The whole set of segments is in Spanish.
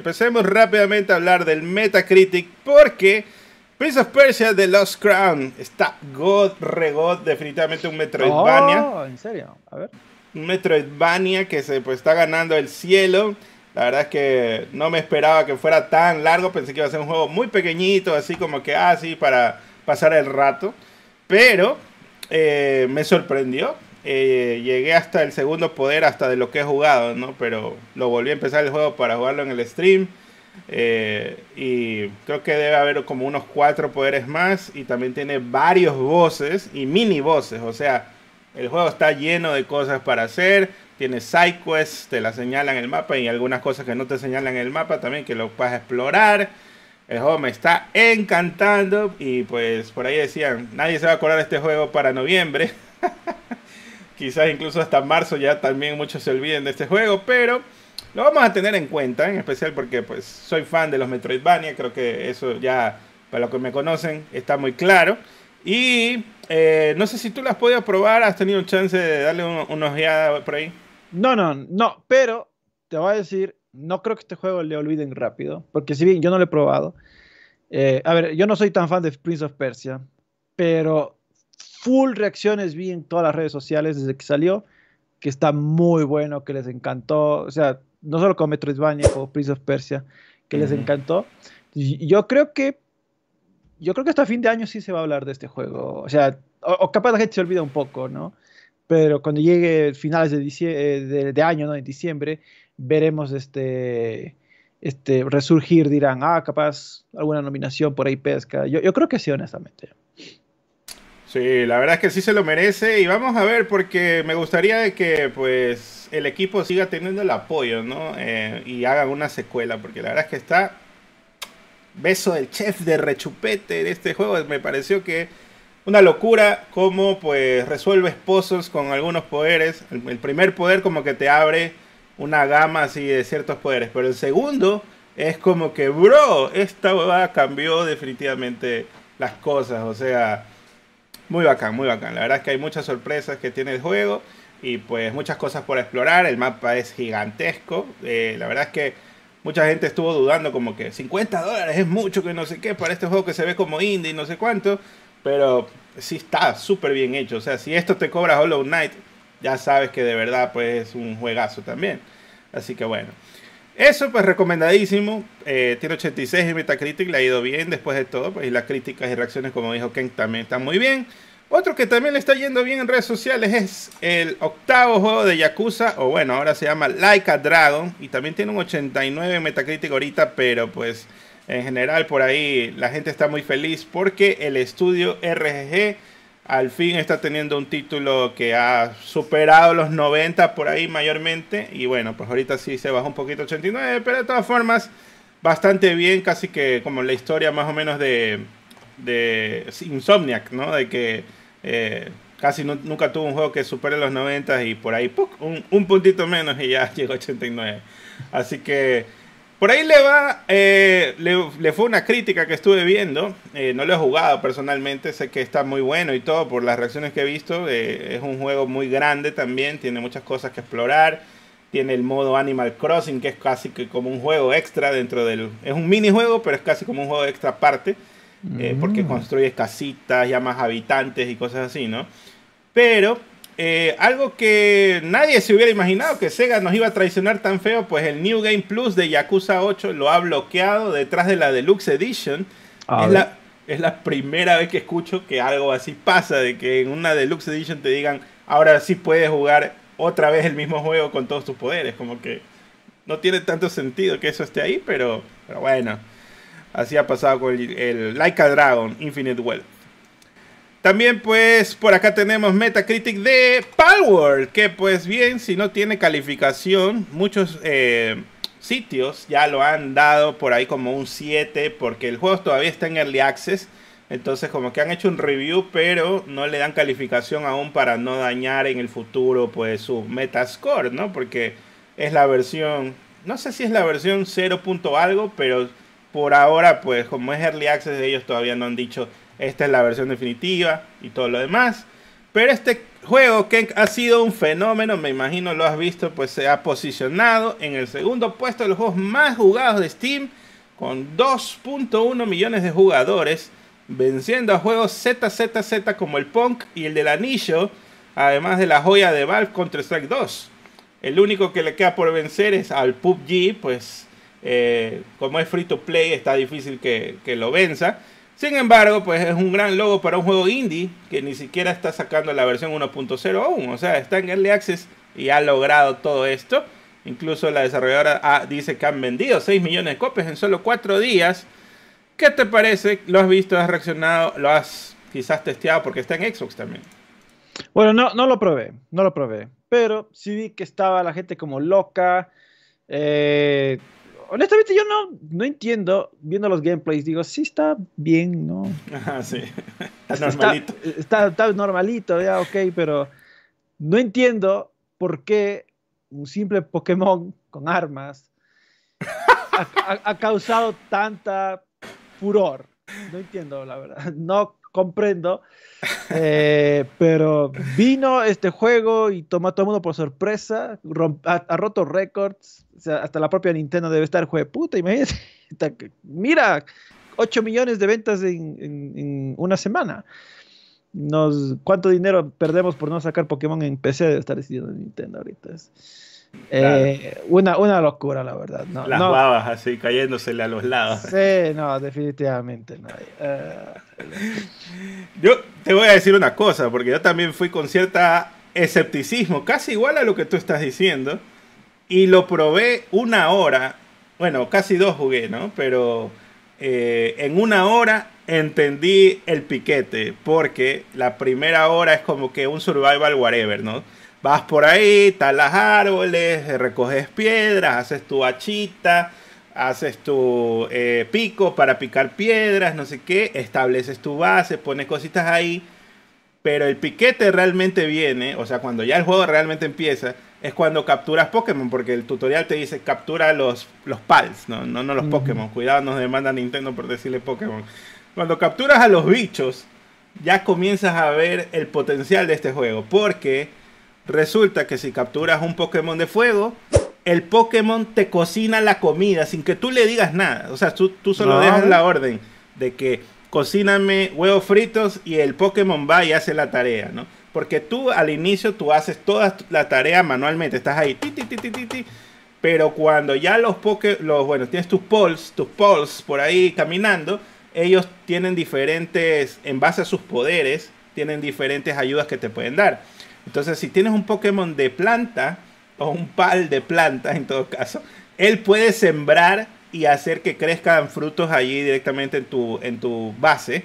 Empecemos rápidamente a hablar del Metacritic porque Prince of Persia de Lost Crown está god regod, definitivamente un Metroidvania. Oh, en serio, a ver. Un Metroidvania que se pues, está ganando el cielo. La verdad es que no me esperaba que fuera tan largo, pensé que iba a ser un juego muy pequeñito, así como que así ah, para pasar el rato. Pero eh, me sorprendió, eh, llegué hasta el segundo poder, hasta de lo que he jugado, ¿no? Pero lo volví a empezar el juego para jugarlo en el stream. Eh, y creo que debe haber como unos cuatro poderes más. Y también tiene varios voces y mini voces. O sea, el juego está lleno de cosas para hacer. Tiene side quests, te las señalan el mapa. Y algunas cosas que no te señalan el mapa también que lo puedes explorar. El juego me está encantando. Y pues por ahí decían, nadie se va a acordar de este juego para noviembre. Quizás incluso hasta marzo ya también muchos se olviden de este juego, pero lo vamos a tener en cuenta, en especial porque pues soy fan de los Metroidvania, creo que eso ya para los que me conocen está muy claro. Y eh, no sé si tú las has podido probar, has tenido un chance de darle unos una ojeada por ahí. No, no, no, pero te voy a decir, no creo que este juego le olviden rápido, porque si bien yo no lo he probado, eh, a ver, yo no soy tan fan de Prince of Persia, pero full reacciones vi en todas las redes sociales desde que salió, que está muy bueno, que les encantó, o sea, no solo con Metroidvania, como Prince of Persia, que les encantó. yo creo que yo creo que hasta fin de año sí se va a hablar de este juego, o sea, o, capaz la gente se olvida un poco, ¿no? Pero cuando llegue finales de, eh, de, de año, ¿no? En diciembre, veremos este este resurgir dirán, ah, capaz alguna nominación por ahí pesca. Yo, yo creo que sí, honestamente. Sí, la verdad es que sí se lo merece y vamos a ver porque me gustaría que pues el equipo siga teniendo el apoyo, ¿no? Eh, y hagan una secuela porque la verdad es que está beso del chef de rechupete de este juego. Me pareció que una locura cómo pues resuelves pozos con algunos poderes. El, primer poder como que te abre una gama así de ciertos poderes, pero el segundo es como que, bro, esta huevada cambió definitivamente las cosas, o sea, muy bacán, muy bacán. La verdad es que hay muchas sorpresas que tiene el juego y pues muchas cosas por explorar. El mapa es gigantesco. Eh, la verdad es que mucha gente estuvo dudando como que 50 dólares es mucho que no sé qué para este juego que se ve como indie y no sé cuánto. Pero sí está súper bien hecho. O sea, si esto te cobra Hollow Knight, ya sabes que de verdad pues es un juegazo también. Así que bueno. Eso pues recomendadísimo. Eh, tiene 86 en Metacritic, le ha ido bien después de todo. Pues, y las críticas y reacciones, como dijo Ken, también están muy bien. Otro que también le está yendo bien en redes sociales es el octavo juego de Yakuza, o bueno, ahora se llama Like a Dragon, y también tiene un 89 en Metacritic ahorita, pero pues en general por ahí la gente está muy feliz porque el estudio RGG al fin está teniendo un título que ha superado los 90 por ahí mayormente. Y bueno, pues ahorita sí se bajó un poquito 89, pero de todas formas, bastante bien, casi que como la historia más o menos de, Insomniac, ¿no? De que eh, casi nunca tuvo un juego que supere los 90 y por ahí Un, un puntito menos y ya llegó a 89. Así que... Por ahí le va, eh, le, fue una crítica que estuve viendo, eh, no lo he jugado personalmente, sé que está muy bueno y todo por las reacciones que he visto, eh, es un juego muy grande también, tiene muchas cosas que explorar, tiene el modo Animal Crossing que es casi como un juego extra dentro del... Es un minijuego, pero es casi como un juego extra aparte, porque mm. construyes casitas, llamas habitantes y cosas así, ¿no? Pero eh, algo que nadie se hubiera imaginado que Sega nos iba a traicionar tan feo, pues el New Game Plus de Yakuza 8 lo ha bloqueado detrás de la Deluxe Edition. es, la, primera vez que escucho que algo así pasa, de que en una Deluxe Edition te digan, ahora sí puedes jugar otra vez el mismo juego con todos tus poderes. Como que no tiene tanto sentido que eso esté ahí, pero, bueno. Así ha pasado con el, el Like a Dragon, Infinite Wealth. También pues por acá tenemos Metacritic de Power, que pues bien, si no tiene calificación, muchos eh, sitios ya lo han dado por ahí como un 7, porque el juego todavía está en Early Access, entonces como que han hecho un review, pero no le dan calificación aún para no dañar en el futuro pues su Metascore, ¿no? Porque es la versión, no sé si es la versión 0. algo, pero por ahora, pues como es Early Access, ellos todavía no han dicho esta es la versión definitiva y todo lo demás. Pero este juego que ha sido un fenómeno, me imagino lo has visto, pues se ha posicionado en el segundo puesto de los juegos más jugados de Steam con 2.1 millones de jugadores, venciendo a juegos ZZZ como el Punk y el del Anillo, además de la joya de Valve Counter-Strike 2. El único que le queda por vencer es al PUBG, pues eh, como es free to play, está difícil que, lo venza. Sin embargo, pues es un gran logo para un juego indie que ni siquiera está sacando la versión 1.0 aún. O sea, está en Early Access y ha logrado todo esto. Incluso la desarrolladora dice que han vendido 6 millones de copias en solo 4 días. ¿Qué te parece? ¿Lo has visto? ¿Has reaccionado? ¿Lo has quizás testeado? Porque está en Xbox también. Bueno, no, no lo probé, no lo probé. Pero sí vi que estaba la gente como loca. Eh, honestamente yo no, no entiendo, viendo los gameplays, digo, sí está bien, ¿no? Ajá, sí. Está normalito. Está, normalito, ya, ok, pero no entiendo por qué un simple Pokémon con armas ha, ha causado tanta furor. No entiendo, la verdad. No comprendo. Eh, pero vino este juego y tomó a todo el mundo por sorpresa, ha, roto récords, hasta la propia Nintendo debe estar juego de puta, imagínate. Mira, 8 millones de ventas en, una semana. ¿Cuánto dinero perdemos por no sacar Pokémon en PC? De estar decidiendo Nintendo ahorita. Eh, una, una locura, la verdad. No, Las no, babas así cayéndosele a los lados. Sí, no, definitivamente no. Eh, te voy a decir una cosa, porque yo también fui con cierta escepticismo, casi igual a lo que tú estás diciendo, y lo probé una hora, bueno, casi dos jugué, ¿no? Pero eh, en una hora entendí el piquete, porque la primera hora es como que un survival whatever, ¿no? Vas por ahí, talas árboles, recoges piedras, haces tu hachita, haces tu eh, pico para picar piedras, no sé qué, estableces tu base, pones cositas ahí, pero el piquete realmente viene, o sea, cuando ya el juego realmente empieza, es cuando capturas Pokémon, porque el tutorial te dice captura los, los pals, no, no, no los Pokémon, cuidado, nos demanda Nintendo por decirle Pokémon. Cuando capturas a los bichos, ya comienzas a ver el potencial de este juego, porque resulta que si capturas un Pokémon de fuego, el Pokémon te cocina la comida sin que tú le digas nada. O sea, tú, tú solo dejas la orden de que cocíname huevos fritos y el Pokémon va y hace la tarea, ¿no? Porque tú al inicio tú haces toda la tarea manualmente, estás ahí, ti, ti, ti, pero cuando ya los Pokémon, los, bueno, tienes tus Pols, tus Pols por ahí caminando, ellos tienen diferentes, en base a sus poderes, tienen diferentes ayudas que te pueden dar. Entonces, si tienes un Pokémon de planta, o un pal de plantas en todo caso, él puede sembrar y hacer que crezcan frutos allí directamente en tu, en tu base.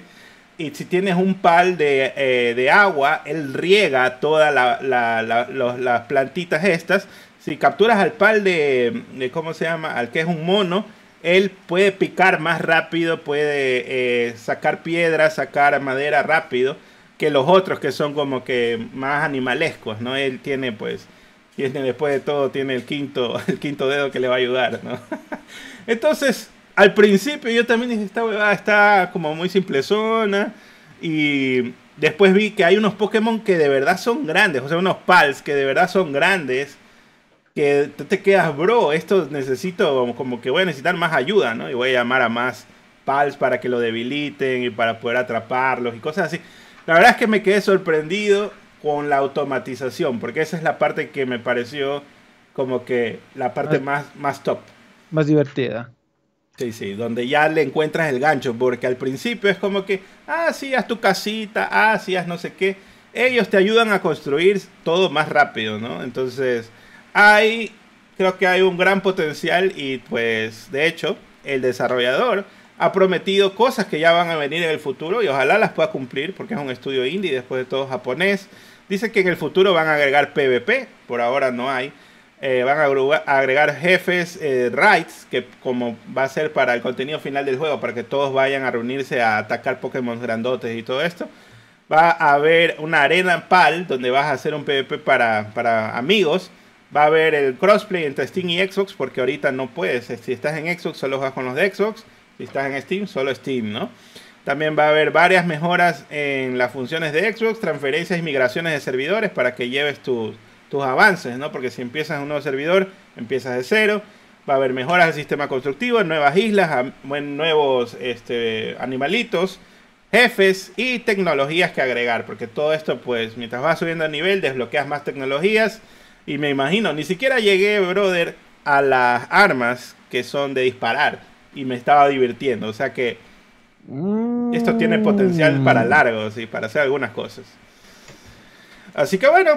Y si tienes un pal de, eh, de agua, él riega todas las plantitas estas. Si capturas al pal de, de, ¿cómo se llama? Al que es un mono, él puede picar más rápido, puede eh, sacar piedra, sacar madera rápido que los otros que son como que más animalescos, ¿no? Él tiene pues y este, después de todo tiene el quinto, el quinto dedo que le va a ayudar, ¿no? Entonces, al principio yo también dije, esta huevada está como muy zona y después vi que hay unos Pokémon que de verdad son grandes, o sea, unos Pals que de verdad son grandes que te quedas, bro, esto necesito, como que voy a necesitar más ayuda, ¿no? Y voy a llamar a más pals para que lo debiliten y para poder atraparlos y cosas así. La verdad es que me quedé sorprendido con la automatización, porque esa es la parte que me pareció como que la parte ah. más, más top. Más divertida. Sí, sí, donde ya le encuentras el gancho, porque al principio es como que, ah, si haz tu casita, ah, si haz no sé qué. Ellos te ayudan a construir todo más rápido, ¿no? Entonces, hay, creo que hay un gran potencial y pues, de hecho, el desarrollador ha prometido cosas que ya van a venir en el futuro y ojalá las pueda cumplir porque es un estudio indie, después de todo japonés. Dice que en el futuro van a agregar PvP, por ahora no hay. Eh, van a agregar jefes eh, rights que como va a ser para el contenido final del juego, para que todos vayan a reunirse a atacar Pokémon grandotes y todo esto. Va a haber una arena PAL donde vas a hacer un PvP para, para amigos. Va a haber el crossplay entre Steam y Xbox, porque ahorita no puedes. Si estás en Xbox, solo juegas con los de Xbox. Si estás en Steam, solo Steam, ¿no? También va a haber varias mejoras en las funciones de Xbox, transferencias y migraciones de servidores para que lleves tus, avances, ¿no? Porque si empiezas un nuevo servidor, empiezas de cero. Va a haber mejoras al sistema constructivo, nuevas islas, nuevos este, animalitos, jefes y tecnologías que agregar. Porque todo esto, pues, mientras vas subiendo a nivel, desbloqueas más tecnologías. Y me imagino, ni siquiera llegué, brother, a las armas que son de disparar y me estaba divirtiendo. O sea que esto tiene potencial para mm. largos y para hacer algunas cosas. Así que bueno,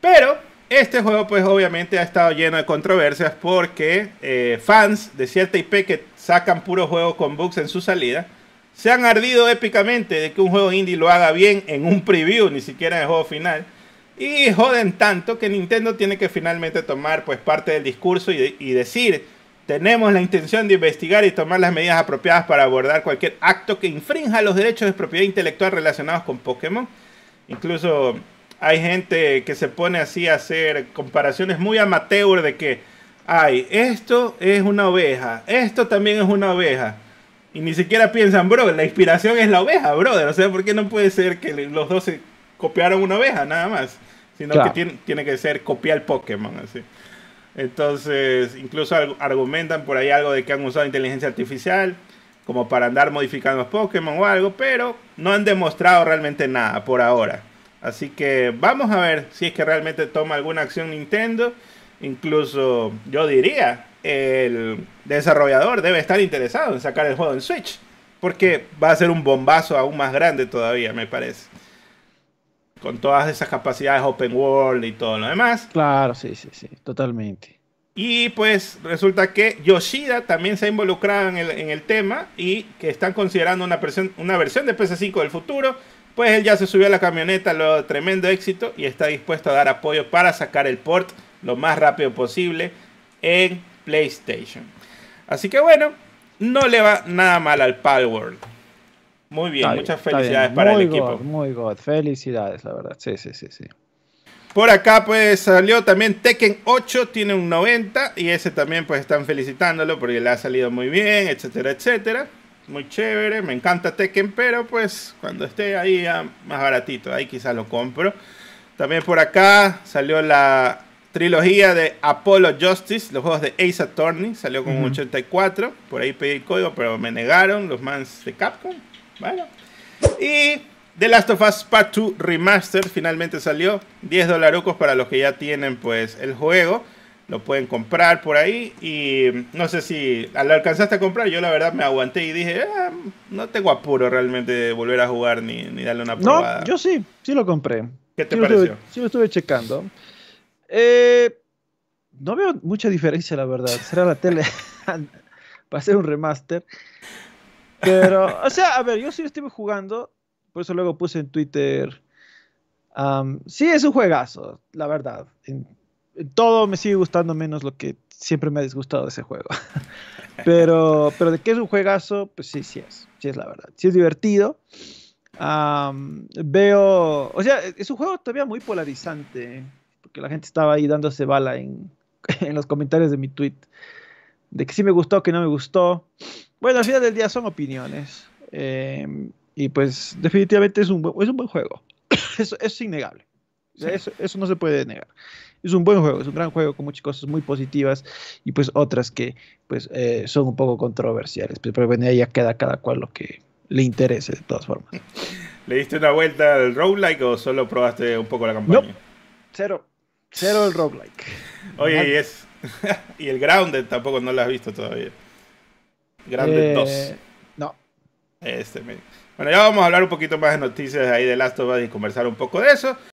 pero este juego pues obviamente ha estado lleno de controversias porque eh, fans de cierta IP que sacan puro juego con bugs en su salida, se han ardido épicamente de que un juego indie lo haga bien en un preview, ni siquiera en el juego final. Y joden tanto que Nintendo tiene que finalmente tomar pues parte del discurso y, y decir tenemos la intención de investigar y tomar las medidas apropiadas para abordar cualquier acto que infrinja los derechos de propiedad intelectual relacionados con Pokémon. Incluso hay gente que se pone así a hacer comparaciones muy amateur de que, ay, esto es una oveja, esto también es una oveja. Y ni siquiera piensan, bro, la inspiración es la oveja, brother. O sea, ¿por qué no puede ser que los dos se copiaron una oveja nada más? Sino que tiene, tiene, que ser copiar Pokémon, así. Entonces, incluso argumentan por ahí algo de que han usado inteligencia artificial como para andar modificando los Pokémon o algo, pero no han demostrado realmente nada por ahora. Así que vamos a ver si es que realmente toma alguna acción Nintendo. Incluso yo diría, el desarrollador debe estar interesado en sacar el juego en Switch, porque va a ser un bombazo aún más grande todavía, me parece con todas esas capacidades open world y todo lo demás. Claro, sí, sí, sí, totalmente. Y pues resulta que Yoshida también se ha involucrado en el, tema y que están considerando una, versión, de PS5 del futuro. Pues él ya se subió a la camioneta lo tremendo éxito y está dispuesto a dar apoyo para sacar el port lo más rápido posible en PlayStation. Así que bueno, no le va nada mal al Palworld. Muy bien, muchas felicidades para el equipo. Muy God, felicidades, la verdad. Sí, sí, sí, sí. Por acá pues salió también Tekken 8, tiene un 90 y ese también pues están felicitándolo porque le ha salido muy bien, etcétera, etcétera. Muy chévere, me encanta Tekken, pero pues cuando esté ahí más baratito, ahí quizás lo compro. También por acá salió la trilogía de Apollo Justice, los juegos de Ace Attorney, salió con un 84, por ahí pedí el código pero me negaron los mans de Capcom, bueno. Y The Last of Us Part 2 Remaster finalmente salió. 10 dolarucos para los que ya tienen pues el juego. Lo pueden comprar por ahí. Y mm, no sé si lo alcanzaste a comprar. Yo la verdad me aguanté y dije, ah, no tengo apuro realmente de volver a jugar ni, darle una probada. No, yo sí, sí lo compré. ¿Qué te pareció? Lo estuve, sí estuve checando. Eh, no veo mucha diferencia, la verdad. Será la tele para hacer un remaster. Pero, o sea, a ver, yo sí estuve jugando, por eso luego puse en Twitter. sí, es un juegazo, la verdad. En, todo me sigue gustando menos lo que siempre me ha disgustado de ese juego. pero, pero de que es un juegazo, pues sí, sí es. Sí es la verdad. Sí es divertido. veo, o sea, es un juego todavía muy polarizante, porque la gente estaba ahí dándose bala en, en los comentarios de mi tweet, de que sí me gustó, que no me gustó. Bueno, al final del día son opiniones. Em, y pues definitivamente es un buen, es un buen juego. eso, es innegable. Eso, eso, no se puede negar. Es un buen juego, es un gran juego con muchas cosas muy positivas y pues otras que pues eh, son un poco controversiales. Pero bueno, ahí ya queda cada cual lo que le interese de todas formas. ¿Le diste una vuelta al roguelike o solo probaste un poco la campaña? No, cero. Cero el roguelike. Oye, y, es, y el Grounded tampoco no lo has visto todavía. Grande eh, dos No. Este, bueno, ya vamos a hablar un poquito más de noticias ahí de Last of Us y conversar un poco de eso.